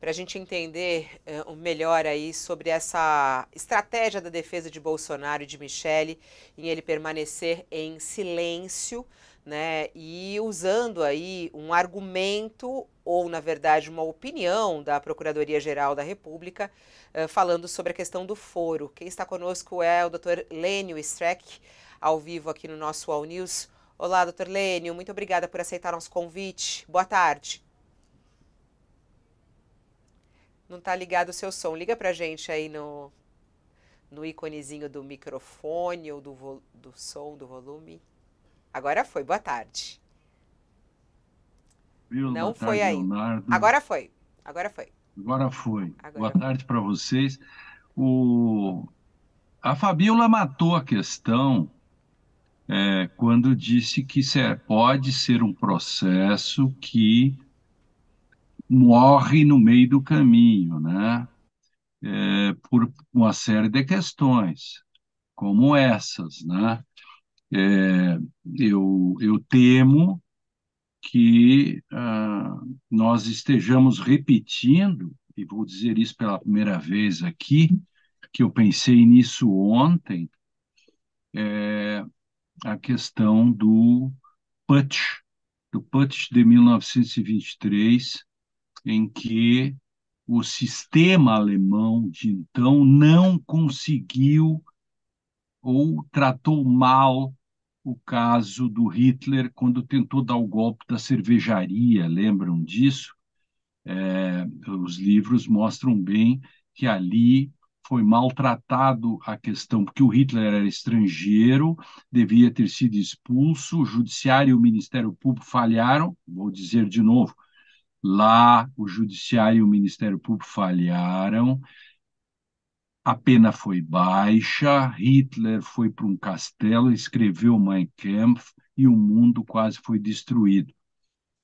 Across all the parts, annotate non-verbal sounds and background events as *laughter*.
para a gente entender uh, melhor aí sobre essa estratégia da defesa de Bolsonaro e de Michele em ele permanecer em silêncio, né, e usando aí um argumento ou na verdade uma opinião da Procuradoria Geral da República uh, falando sobre a questão do foro. Quem está conosco é o Dr. Lênio Streck, ao vivo aqui no nosso All News. Olá, Dr. Lênio, muito obrigada por aceitar nosso convite. Boa tarde não está ligado o seu som. Liga para a gente aí no, no íconezinho do microfone ou do, vo, do som, do volume. Agora foi, boa tarde. não foi aí. Agora foi, agora foi. Agora foi. Agora boa foi. tarde para vocês. O... A Fabiola matou a questão é, quando disse que é, pode ser um processo que morre no meio do caminho, né? É, por uma série de questões como essas, né? É, eu, eu temo que ah, nós estejamos repetindo, e vou dizer isso pela primeira vez aqui, que eu pensei nisso ontem, é, a questão do putsch, do putsch de 1923, em que o sistema alemão de então não conseguiu ou tratou mal o caso do Hitler quando tentou dar o golpe da cervejaria, lembram disso? É, os livros mostram bem que ali foi maltratado a questão, porque o Hitler era estrangeiro, devia ter sido expulso, o judiciário e o Ministério Público falharam, vou dizer de novo, Lá, o Judiciário e o Ministério Público falharam, a pena foi baixa, Hitler foi para um castelo, escreveu Mein Kampf e o mundo quase foi destruído.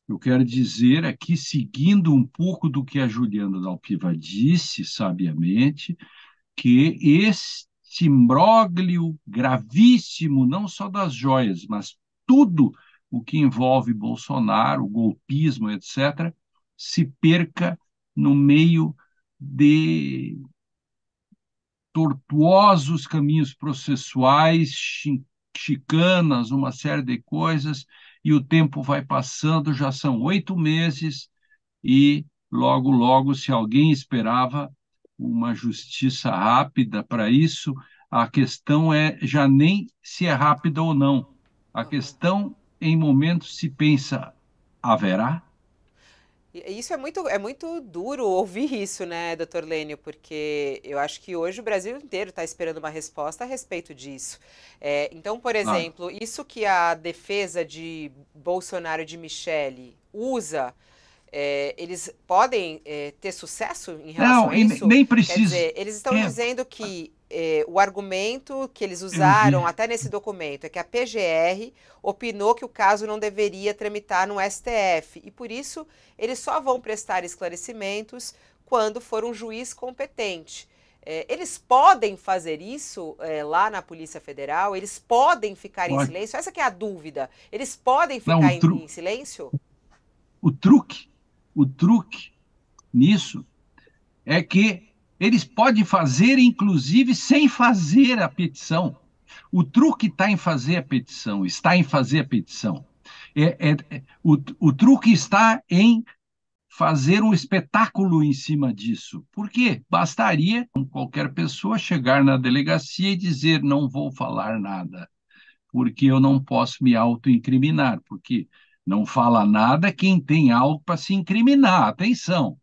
Eu quero dizer aqui, é seguindo um pouco do que a Juliana Dalpiva disse sabiamente, que este imbróglio gravíssimo, não só das joias, mas tudo o que envolve Bolsonaro, golpismo, etc., se perca no meio de tortuosos caminhos processuais, chicanas, uma série de coisas, e o tempo vai passando, já são oito meses, e logo, logo, se alguém esperava uma justiça rápida para isso, a questão é já nem se é rápida ou não. A questão, em momentos, se pensa: haverá? Isso é muito, é muito duro ouvir isso, né, doutor Lênio, porque eu acho que hoje o Brasil inteiro está esperando uma resposta a respeito disso. É, então, por ah. exemplo, isso que a defesa de Bolsonaro e de Michele usa, é, eles podem é, ter sucesso em relação Não, a isso? Nem, nem precisa. Dizer, eles estão é. dizendo que eh, o argumento que eles uhum. usaram uhum. até nesse documento é que a PGR opinou que o caso não deveria tramitar no STF e por isso eles só vão prestar esclarecimentos quando for um juiz competente. Eh, eles podem fazer isso eh, lá na Polícia Federal? Eles podem ficar Pode. em silêncio? Essa é a dúvida. Eles podem ficar não, em, em silêncio? O truque, o truque nisso é que eles podem fazer, inclusive, sem fazer a petição. O truque está em fazer a petição, está em fazer a petição. É, é, é, o, o truque está em fazer um espetáculo em cima disso. Por quê? Bastaria qualquer pessoa chegar na delegacia e dizer: não vou falar nada, porque eu não posso me autoincriminar, porque não fala nada quem tem algo para se incriminar. Atenção.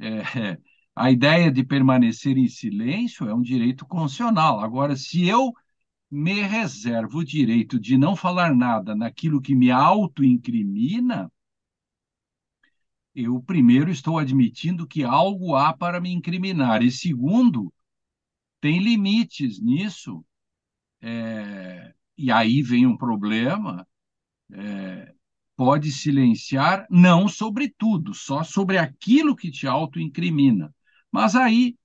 É, é a ideia de permanecer em silêncio é um direito constitucional. Agora, se eu me reservo o direito de não falar nada naquilo que me autoincrimina, eu, primeiro, estou admitindo que algo há para me incriminar, e, segundo, tem limites nisso. É, e aí vem um problema. É, pode silenciar, não sobre tudo, só sobre aquilo que te autoincrimina. Mas aí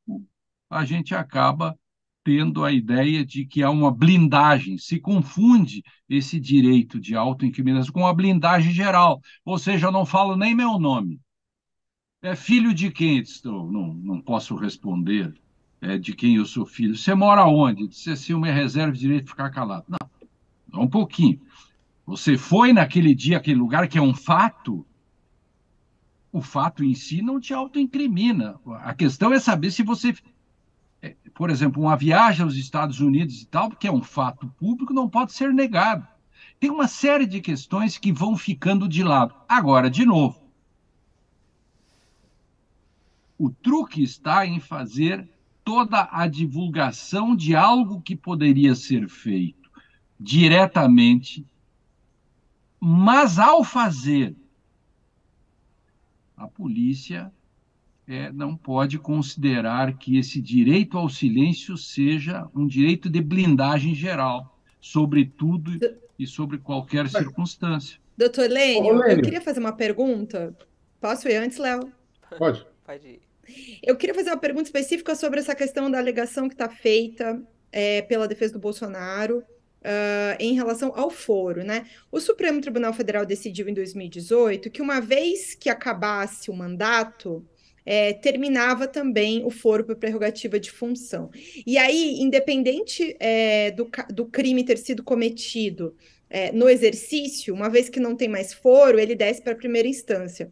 a gente acaba tendo a ideia de que há uma blindagem, se confunde esse direito de autoincriminação com a blindagem geral, ou seja, eu não falo nem meu nome. É filho de quem? Estou, não, não posso responder é, de quem eu sou filho. Você mora onde? Disse assim, é, uma reserva de direito de ficar calado. Não, um pouquinho. Você foi naquele dia, aquele lugar que é um fato, o fato em si não te autoincrimina. A questão é saber se você, é, por exemplo, uma viagem aos Estados Unidos e tal, porque é um fato público, não pode ser negado. Tem uma série de questões que vão ficando de lado. Agora, de novo, o truque está em fazer toda a divulgação de algo que poderia ser feito diretamente, mas ao fazer a polícia é, não pode considerar que esse direito ao silêncio seja um direito de blindagem geral, sobre tudo e sobre qualquer circunstância. Doutor Lênio, Lênio. eu queria fazer uma pergunta. Posso ir antes, Léo? Pode. Pode ir. Eu queria fazer uma pergunta específica sobre essa questão da alegação que está feita é, pela defesa do Bolsonaro Uh, em relação ao foro, né? O Supremo Tribunal Federal decidiu em 2018 que uma vez que acabasse o mandato, é, terminava também o foro por prerrogativa de função. E aí, independente é, do, do crime ter sido cometido é, no exercício, uma vez que não tem mais foro, ele desce para a primeira instância.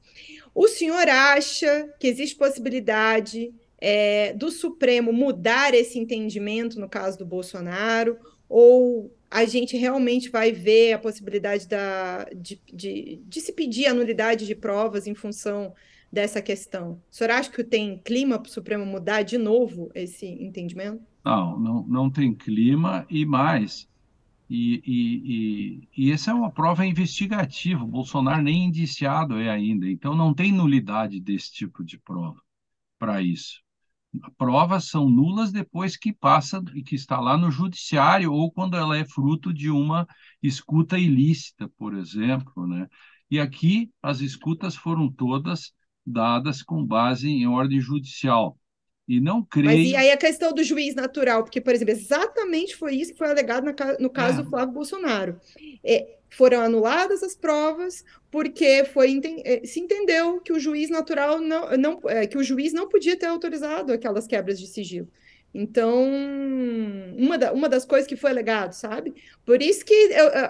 O senhor acha que existe possibilidade é, do Supremo mudar esse entendimento no caso do Bolsonaro? ou a gente realmente vai ver a possibilidade da, de, de, de se pedir a nulidade de provas em função dessa questão? O senhor acha que tem clima para o Supremo mudar de novo esse entendimento? Não, não, não tem clima e mais. E, e, e, e essa é uma prova investigativa. O Bolsonaro nem indiciado é ainda, então não tem nulidade desse tipo de prova para isso provas são nulas depois que passa e que está lá no judiciário ou quando ela é fruto de uma escuta ilícita, por exemplo, né? E aqui as escutas foram todas dadas com base em ordem judicial. E não creio. Mas e aí a questão do juiz natural, porque, por exemplo, exatamente foi isso que foi alegado na, no caso é. do Flávio Bolsonaro. É, foram anuladas as provas porque foi é, se entendeu que o juiz natural não, não é, que o juiz não podia ter autorizado aquelas quebras de sigilo. Então, uma, da, uma das coisas que foi alegado, sabe? Por isso que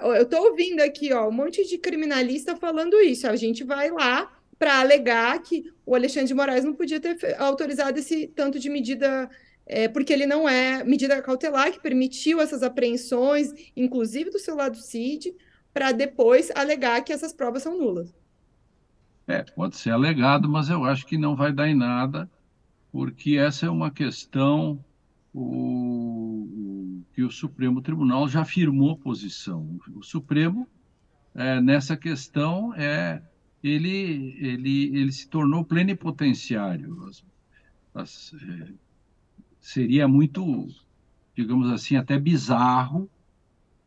eu estou ouvindo aqui ó, um monte de criminalista falando isso. A gente vai lá para alegar que o Alexandre de Moraes não podia ter autorizado esse tanto de medida, é, porque ele não é medida cautelar que permitiu essas apreensões, inclusive do seu lado CID, para depois alegar que essas provas são nulas. É, pode ser alegado, mas eu acho que não vai dar em nada, porque essa é uma questão o, que o Supremo Tribunal já firmou posição. O Supremo, é, nessa questão, é ele, ele, ele se tornou plenipotenciário. As, as, é, seria muito, digamos assim, até bizarro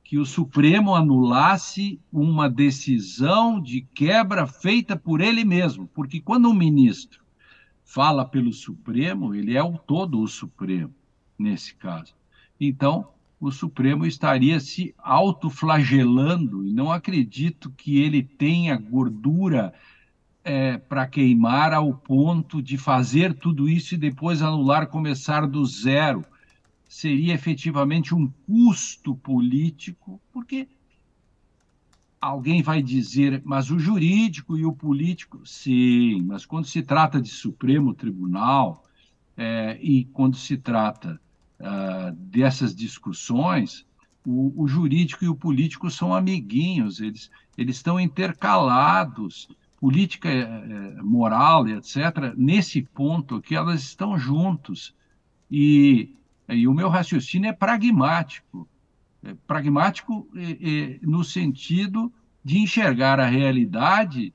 que o Supremo anulasse uma decisão de quebra feita por ele mesmo, porque quando um ministro fala pelo Supremo, ele é o todo o Supremo nesse caso. Então, o Supremo estaria se autoflagelando, e não acredito que ele tenha gordura é, para queimar ao ponto de fazer tudo isso e depois anular, começar do zero. Seria efetivamente um custo político, porque alguém vai dizer, mas o jurídico e o político, sim, mas quando se trata de Supremo Tribunal é, e quando se trata ah, dessas discussões, o, o, jurídico e o político são amiguinhos, eles, eles estão intercalados. Política eh, eh, moral, etc., nesse ponto aqui, elas estão juntos. E, e o meu raciocínio é pragmático. É pragmático é, é, no sentido de enxergar a realidade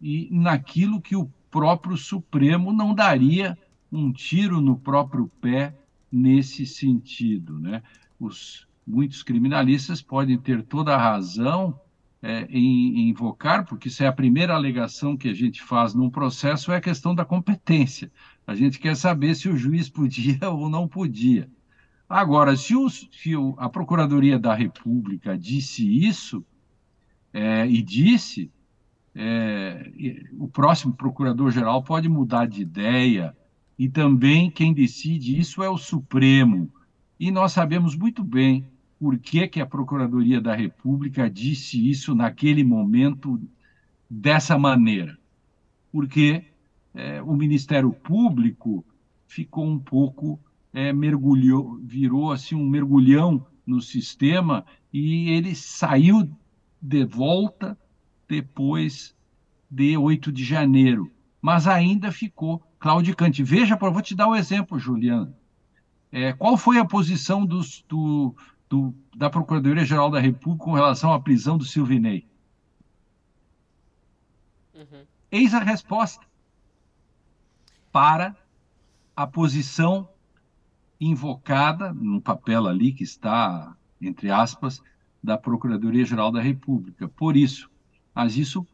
e naquilo que o próprio Supremo não daria um tiro no próprio pé nesse sentido. Né? Os, muitos criminalistas podem ter toda a razão é, em, em, invocar, porque isso é a primeira alegação que a gente faz num processo, é a questão da competência. A gente quer saber se o juiz podia *laughs* ou não podia. Agora, se, o, se o, a Procuradoria da República disse isso, é, e disse, é, o próximo procurador-geral pode mudar de ideia, e também quem decide isso é o Supremo. E nós sabemos muito bem por que, que a Procuradoria da República disse isso naquele momento dessa maneira. Porque é, o Ministério Público ficou um pouco, é, mergulhou, virou assim um mergulhão no sistema e ele saiu de volta depois de 8 de janeiro, mas ainda ficou claudicante. Veja, vou te dar um exemplo, Juliana. É, qual foi a posição dos, do, do, da Procuradoria-Geral da República com relação à prisão do Silvinei? Uhum. Eis a resposta para a posição invocada no papel ali que está, entre aspas, da Procuradoria-Geral da República. Por isso, mas isso,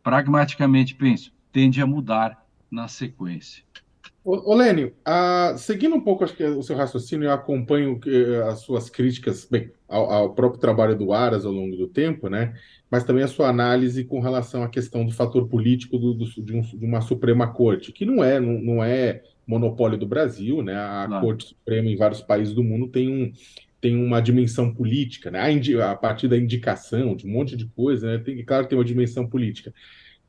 pragmaticamente penso, tende a mudar na sequência. Ô, Lênio, a, seguindo um pouco acho que, é o seu raciocínio, eu acompanho eh, as suas críticas bem, ao, ao, próprio trabalho do Aras ao longo do tempo, né? mas também a sua análise com relação à questão do fator político do, do, de, um, de, uma Suprema Corte, que não é, não, não é monopólio do Brasil, né? a Corte Suprema em vários países do mundo tem um, tem uma dimensão política, né? a, a, partir da indicação de um monte de coisa, né? tem, claro que tem uma dimensão política.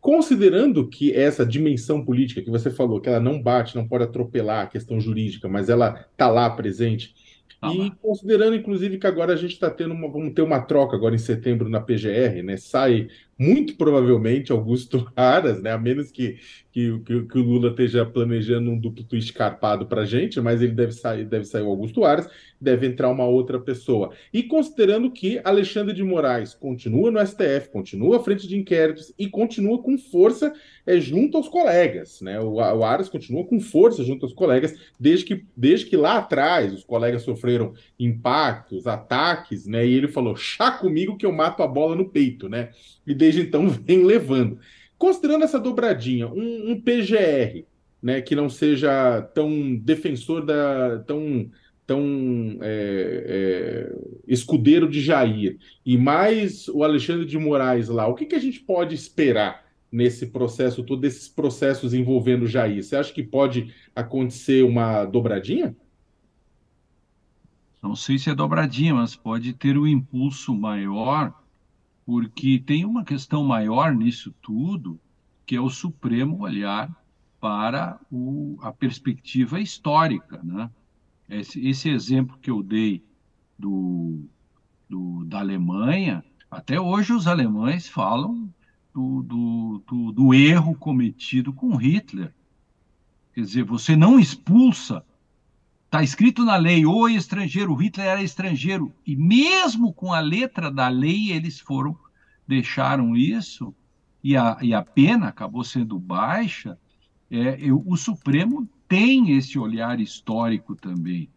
Considerando que essa dimensão política que você falou, que ela não bate, não pode atropelar a questão jurídica, mas ela está lá presente, ah, e considerando, inclusive, que agora a gente está tendo uma, vamos ter uma troca agora em setembro na PGR, né? Sai muito provavelmente Augusto *laughs* Aras, né? A menos que, que, que, que o Lula esteja planejando um duplo escarpado para a gente, mas ele deve sair, deve sair o Augusto Aras, deve entrar uma outra pessoa. E considerando que Alexandre de Moraes continua no STF, continua à frente de inquéritos e continua com força é, junto aos colegas, né? O, o Aras continua com força junto aos colegas, desde que, desde que lá atrás os colegas sofreram impactos, ataques, né? E ele falou: chá comigo que eu mato a bola no peito, né? E desde desde então *laughs* vem levando. Considerando essa dobradinha, um, um PGR, né, que não seja tão defensor da. tão tão é, é, escudeiro de Jair e mais o Alexandre de Moraes lá, o que, que a gente pode esperar nesse processo todo, desses processos envolvendo Jair? Você acha que pode acontecer uma dobradinha? Não sei se é dobradinha, mas pode ter um impulso maior porque tem uma questão maior nisso tudo, que é o Supremo olhar para o, a perspectiva histórica. Né? Esse, esse, exemplo que eu dei do, do, da Alemanha, até hoje os alemães falam do, do, do, do erro cometido com Hitler. Quer dizer, você não expulsa Está escrito na lei, o estrangeiro, Hitler era estrangeiro. E mesmo com a letra da lei, eles foram, deixaram isso, e a, e a pena acabou sendo baixa. É, eu, o Supremo tem esse olhar histórico também.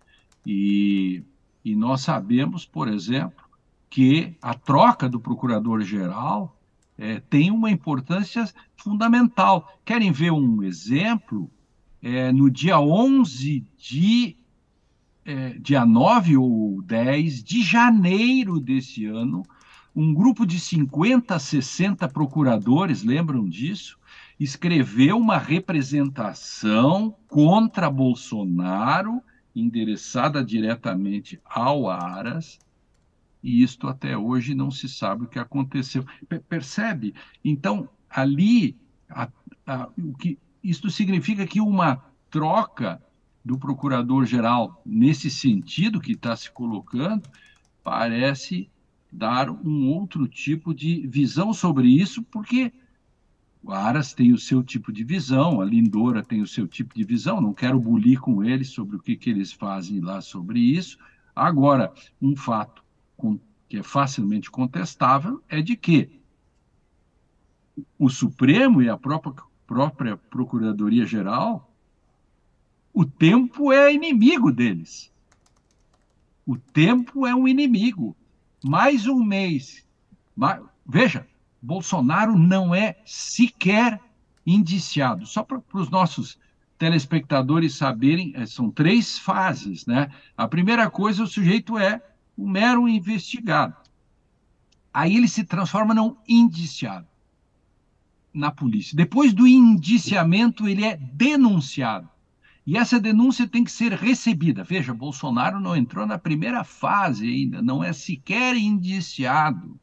E, e nós sabemos, por exemplo, que a troca do procurador-geral é, tem uma importância fundamental. Querem ver um exemplo? É, no dia 11 de é, dia 9 ou 10 de janeiro desse ano, um grupo de 50, 60 procuradores, lembram disso? Escreveu uma representação contra Bolsonaro, endereçada diretamente ao Aras, e isto até hoje não se sabe o que aconteceu. percebe? Então, ali, a, a, o que, isto significa que uma troca do procurador-geral nesse sentido que está se colocando, parece dar um outro tipo de visão sobre isso, porque o Aras tem o seu tipo de visão, a Lindora tem o seu tipo de visão, não quero bulir com eles sobre o que, que eles fazem lá sobre isso. Agora, um fato com, que é facilmente contestável é de que o Supremo e a própria, própria Procuradoria-Geral o tempo é inimigo deles. O tempo é um inimigo. Mais um mês. Mais... Veja, Bolsonaro não é sequer indiciado. Só para os nossos telespectadores saberem, eh, são três fases, né? A primeira coisa, o sujeito é um mero investigado. Aí ele se transforma num indiciado na polícia. Depois do indiciamento, ele é denunciado. E essa denúncia tem que ser recebida. Veja, Bolsonaro não entrou na primeira fase ainda, não é sequer indiciado.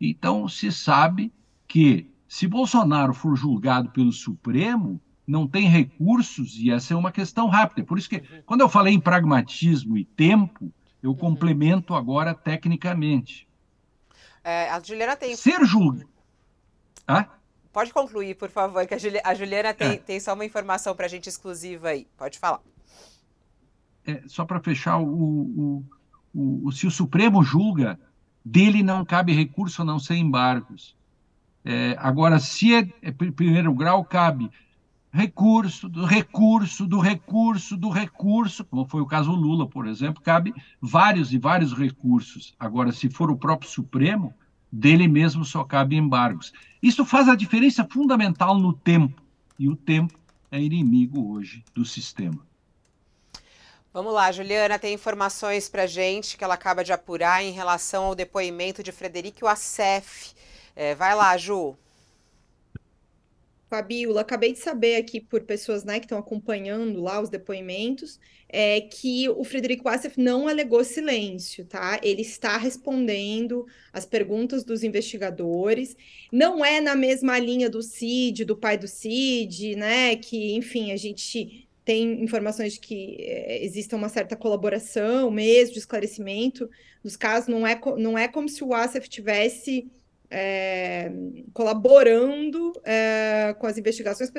Então, se sabe que se Bolsonaro for julgado pelo Supremo, não tem recursos e essa é uma questão rápida. Por isso que, quando eu falei em pragmatismo e tempo, eu uhum. complemento agora tecnicamente. É, a Juliana tem. Ser julgado. Ah? Pode concluir, por favor, que a, Juli a Juliana tem, é. tem só uma informação para a gente exclusiva aí. Pode falar. É, só para fechar, o, o, o, se o Supremo julga, dele não cabe recurso a não ser embargos. É, agora, se é, é primeiro grau, cabe recurso, do recurso, do recurso, do recurso, como foi o caso Lula, por exemplo, cabe vários e vários recursos. Agora, se for o próprio Supremo, dele mesmo só cabe embargos. Isso faz a diferença fundamental no tempo. E o tempo é inimigo hoje do sistema. Vamos lá, Juliana, tem informações para gente que ela acaba de apurar em relação ao depoimento de Frederico Assef. É, vai lá, Ju. Fabiola, acabei de saber aqui por pessoas né, que estão acompanhando lá os depoimentos, é que o Frederico Assef não alegou silêncio, tá? Ele está respondendo as perguntas dos investigadores. Não é na mesma linha do Cid, do pai do Cid, né? Que, enfim, a gente tem informações de que é, exista uma certa colaboração mesmo, de esclarecimento dos casos. Não é, não é como se o Assef tivesse é, colaborando é, com as investigações.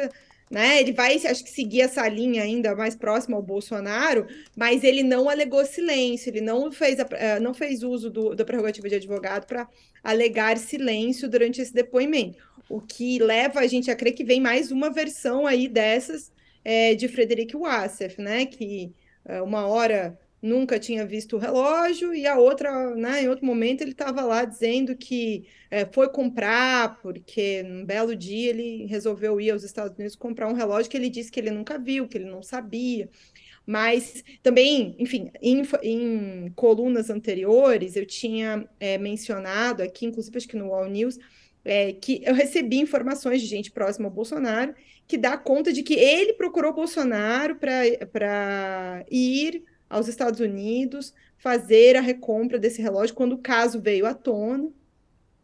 Né? Ele vai, acho que, seguir essa linha ainda mais próxima ao Bolsonaro, mas ele não alegou silêncio, ele não fez, a, é, não fez uso do, da prerrogativa de advogado para alegar silêncio durante esse depoimento, o que leva a gente a crer que vem mais uma versão aí dessas é, de Frederic Wassef, né? Que é, uma hora nunca tinha visto o relógio, e a outra, né, em outro momento, ele estava lá dizendo que é, foi comprar, porque num belo dia ele resolveu ir aos Estados Unidos comprar um relógio que ele disse que ele nunca viu, que ele não sabia. Mas também, enfim, em, em colunas anteriores, eu tinha é, mencionado aqui, inclusive acho que no All News, é, que eu recebi informações de gente próxima ao Bolsonaro que dá conta de que ele procurou Bolsonaro para ir aos Estados Unidos, fazer a recompra desse relógio quando o caso veio à tona.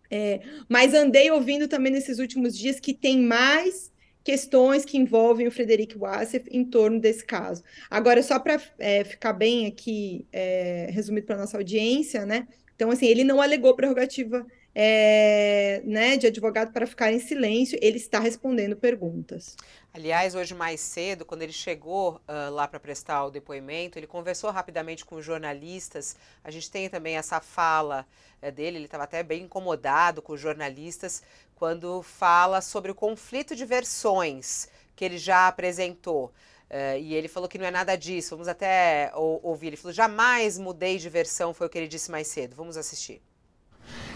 É, mas andei ouvindo também nesses últimos dias que tem mais questões que envolvem o Frederic Wassef em torno desse caso. Agora, só para é, ficar bem aqui, é, resumido para nossa audiência, né? Então, assim, ele não alegou prerrogativa é, né, de advogado para ficar em silêncio, ele está respondendo perguntas. Aliás, hoje mais cedo, quando ele chegou uh, lá para prestar o depoimento, ele conversou rapidamente com os jornalistas. A gente tem também essa fala eh, dele, ele estava até bem incomodado com os jornalistas, quando fala sobre o conflito de versões que ele já apresentou. Uh, e ele falou que não é nada disso. Vamos até ouvir. Ele falou: jamais mudei de versão, foi o que ele disse mais cedo. Vamos assistir.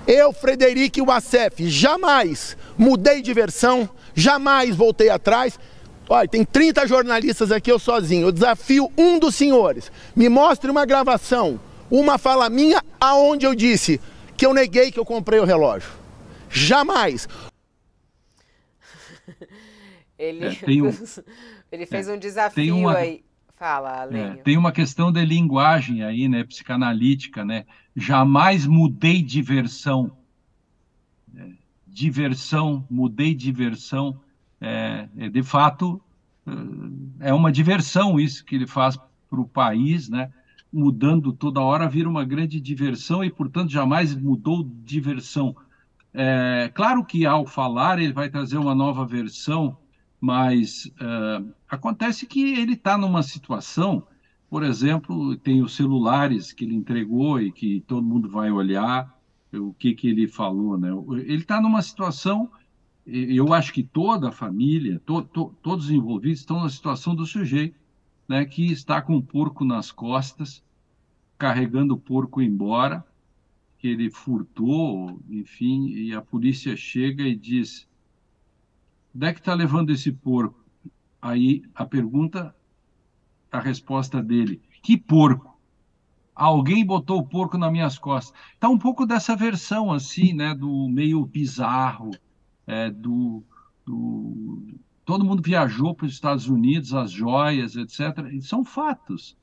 Eu, Frederico Wassef, jamais mudei de versão, jamais voltei atrás. Olha, tem 30 jornalistas aqui, eu sozinho. Eu desafio um dos senhores. Me mostre uma gravação, uma fala minha, aonde eu disse que eu neguei que eu comprei o relógio. Jamais. *laughs* ele, é, um, *laughs* ele fez é, um desafio uma, aí. Fala, Alenio. É, tem uma questão de linguagem aí, né? Psicanalítica, né? Jamais mudei de versão. É, diversão, mudei de versão. É, é de fato, é, é uma diversão isso que ele faz para o país, né? mudando toda hora, vira uma grande diversão e, portanto, jamais mudou de versão. É, claro que, ao falar, ele vai trazer uma nova versão, mas é, acontece que ele está numa situação por exemplo, tem os celulares que ele entregou e que todo mundo vai olhar o que, que ele falou. Né? Ele está numa situação, eu acho que toda a família, to, to, todos os envolvidos estão na situação do sujeito, né, que está com o porco nas costas, carregando o porco embora, que ele furtou, enfim, e a polícia chega e diz: onde é que está levando esse porco? Aí a pergunta a resposta dele. Que porco! Alguém botou o porco nas minhas costas. está um pouco dessa versão, assim, né? Do meio bizarro, é, do, do, Todo mundo viajou para os Estados Unidos, as joias, etc. E são fatos.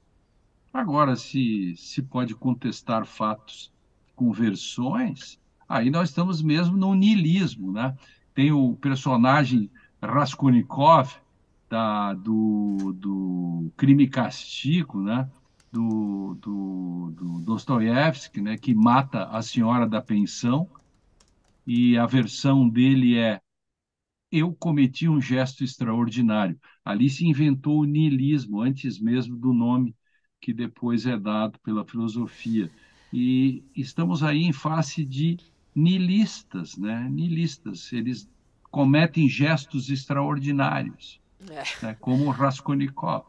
Agora, se, se pode contestar fatos com versões, aí nós estamos mesmo no niilismo, né? Tem o personagem Raskolnikov, da, do, do crime e castigo, né? do, do, do Dostoiévski, né? que mata a senhora da pensão, e a versão dele é eu cometi um gesto extraordinário. Ali se inventou o niilismo, antes mesmo do nome que depois é dado pela filosofia. E estamos aí em face de niilistas, né? Niilistas, eles cometem gestos extraordinários. É. Né, como Raskolnikov.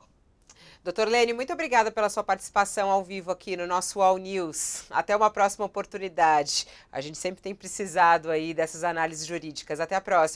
Doutor Lene, muito obrigada pela sua participação ao vivo aqui no nosso All News. Até uma próxima oportunidade. A gente sempre tem precisado aí dessas análises jurídicas. Até a próxima.